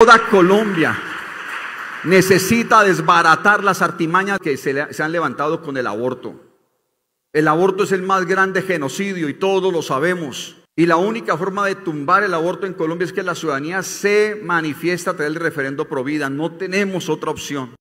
Toda Colombia necesita desbaratar las artimañas que se, han levantado con el aborto. El aborto es el más grande genocidio y todos lo sabemos. Y la única forma de tumbar el aborto en Colombia es que la ciudadanía se manifiesta a través del referendo pro vida. No tenemos otra opción.